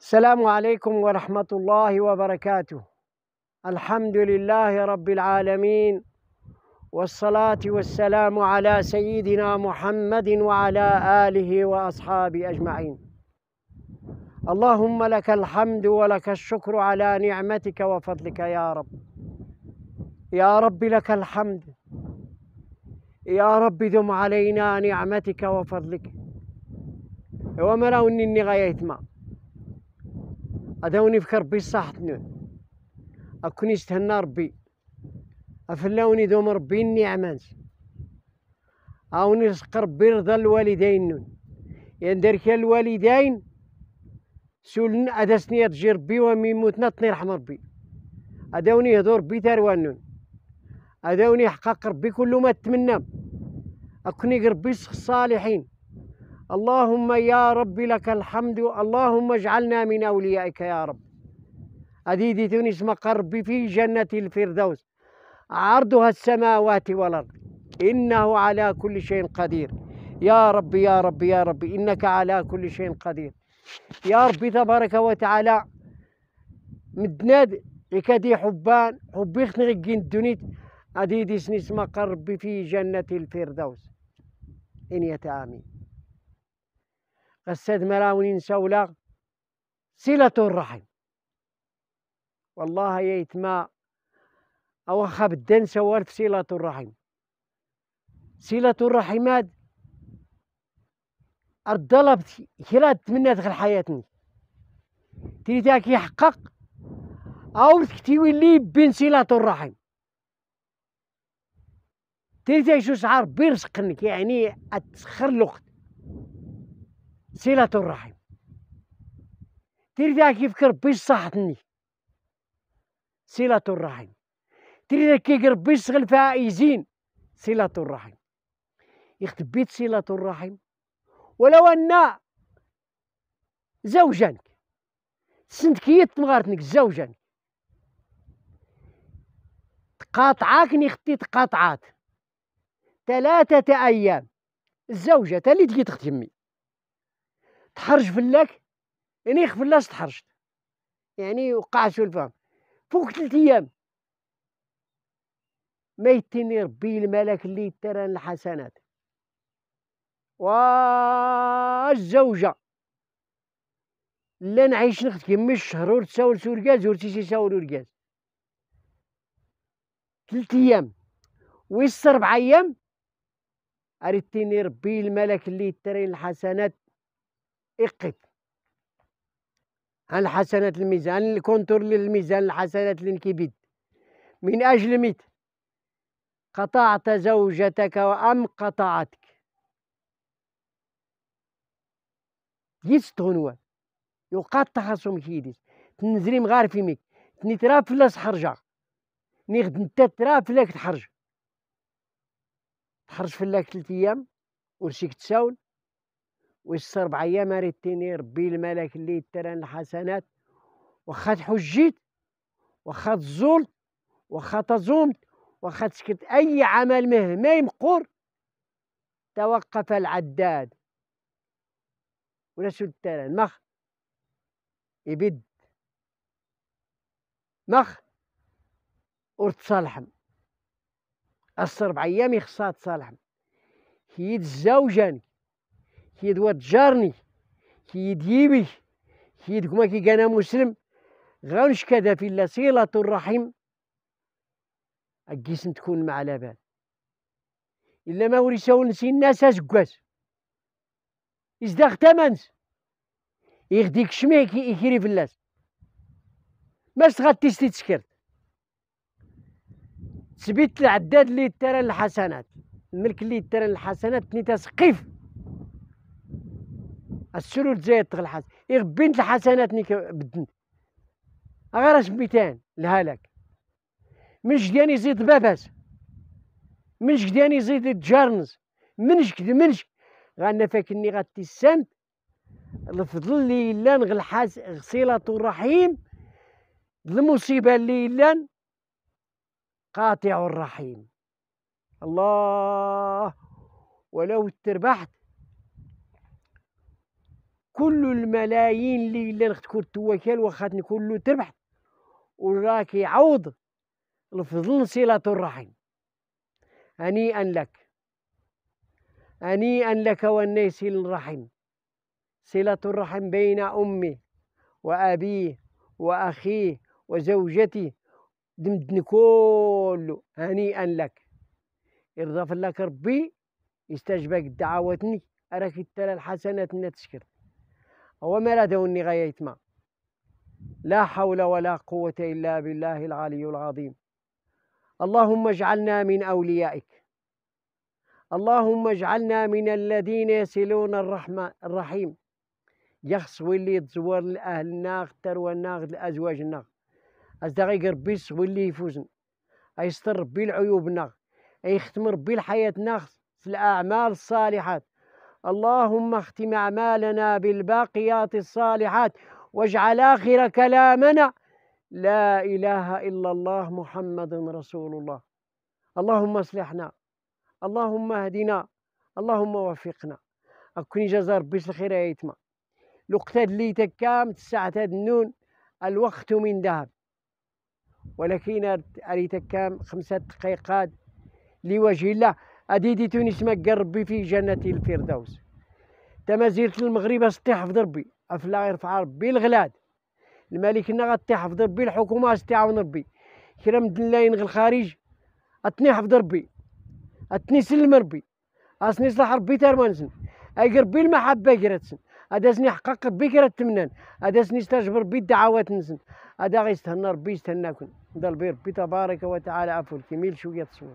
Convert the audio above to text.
السلام عليكم ورحمة الله وبركاته الحمد لله رب العالمين والصلاة والسلام على سيدنا محمد وعلى آله وأصحابه أجمعين اللهم لك الحمد ولك الشكر على نعمتك وفضلك يا رب يا رب لك الحمد يا رب ذم علينا نعمتك وفضلك ومرأوني غايت ما أداوني في ربي نون أكوني استهنا ربي أفلاوني دوم ربي النعمان أوني رزق ربي رضا الوالدين نون يعني دارك الوالدين سولن أداسني تجي ربي ومي موتنا تني رحم ربي أداوني هدو ربي نون أداوني حقاق ربي كل ما تمنى أكوني ربي الصالحين اللهم يا رب لك الحمد اللهم اجعلنا من أوليائك يا رب أديد تونس مقر في جنة الفردوس عرضها السماوات والأرض إنه على كل شيء قدير يا رب يا رب يا رب إنك على كل شيء قدير يا رب تبارك وتعالى مدناد لكدي حبان حبي خنغين دونيت أديد سنسمة قربي في جنة الفردوس إن يتآمين قساد مراونين سولا صلة الرحم والله يتما أو بدن سوارت صلة الرحم صلة الرحمات الطلبت كرا تمنى دخل حياتني تريتها كيحقق أو تكتيوي لي بين صلة الرحم تريد يسوس عار رزقنك يعني أتخلقت صلة الرحم تريد كيف ربي صحتني صلة الرحم تريد كيك ربي يشغل فائزين صلة الرحم يختبيت صلة الرحم ولو أن زوجانك سنتكيت مغارتنك زوجانك تقاطعك نختي تقاطعات ثلاثة أيام الزوجة تالي تجي تختمي تحرج فلاك يعني فلاش تحرجت يعني وقعت في الفهم فوق ثلاث ايام ما يتني ربي الملك اللي ترى الحسنات والزوجة لا نعيش نخت كيما الشهر ورتساول سوركاز ورتي تيساول الكاز ثلاث ايام ويس اربع ايام اريتيني ربي الملك اللي تري الحسنات اقف عن حسنات الميزان الكونتور للميزان الحسنات لنكبد من أجل مت قطعت زوجتك وأم قطعتك يستغنوا يقطع خصم كيديس تنزري مغار في ميك تنتراف لاس حرجة نيغد نتا تراف لاك تحرج تحرج فلاك ثلاث أيام ورشيك تساول والسربع ايام ريتيني ربي الملك اللي تران الحسنات وخا تحجيت وخا تزورت وخا تزومت وخا تسكت اي عمل مهما يمقور توقف العداد ولا ونسو تران مخ يبد مخ ورتصالحم السربع ايام يخصها تصالحم هي تزوجان كيد واد جارني كيد يبي كيد كما كي كان مسلم غانش كذا في الله صلة الرحيم الجسم تكون مع على بال إلا ما وريساو نسي الناس أزكاز إزداغ تمنز يغديك شميك يكري في اللاس ما غاتي تسكر سبيت العداد اللي ترى الحسنات الملك اللي ترى الحسنات نيتا سقيف السلو الجاي تغلحس إغ بنت الحسنات نيك بدن غير سميتان الهلاك من جديان يزيد باباس من جديان يزيد جارنز من جد من جد غانا فاكني غاتسان الفضل اللي يلان غلحاس غسيلة الرحيم المصيبة اللي يلان قاطع الرحيم الله ولو تربحت كل الملايين اللي اللي نختكر التوكل وخاتني كله تربح وراك يعوض الفضل صلة الرحم هنيئا لك هنيئا لك والناس الرحم صلة الرحم بين أمي وأبيه وأخيه وزوجته دمدن كله هنيئا لك يرضى لك ربي يستجبك دعوتني أراك ترى الحسنات تشكر ومرده النغايتما لا حول ولا قوة إلا بالله العلي العظيم اللهم اجعلنا من أوليائك اللهم اجعلنا من الذين يصلون الرحمة الرحيم يخصوي اللي تزور الأهل الناغ تروى الناغ الأزواج الناغ أصدقائي ربي يصوي اللي يفوزن أيستر ربي العيوب الناغ أيختم ربي الحياة الناغ في الأعمال الصالحات اللهم اختم أعمالنا بالباقيات الصالحات واجعل آخر كلامنا لا إله إلا الله محمد رسول الله اللهم اصلحنا اللهم اهدنا اللهم وفقنا أكوني جزا ربي الخير يا يتما لقطة اللي تكام تسعة النون الوقت من ذهب ولكن أريتكام خمسة دقيقات لوجه الله أديدي تونس ما ربي في جنة الفردوس تمازيرت المغرب ستي حفظ ربي أفلا يرفع ربي الغلاد الملك نا غتي حفظ ربي الحكومة ستي عاون ربي كرم دلاين الخارج أتني حفظ ربي أتني سلم ربي أصني صلاح ربي ترمانسن أي ربي المحبة كرتسن هذا سني حقق ربي كرتمنان هذا سني استجب ربي الدعوات نسن هذا غيستهنا ربي يستهناكم ضل ربي تبارك وتعالى عفو الكميل شوية تصوير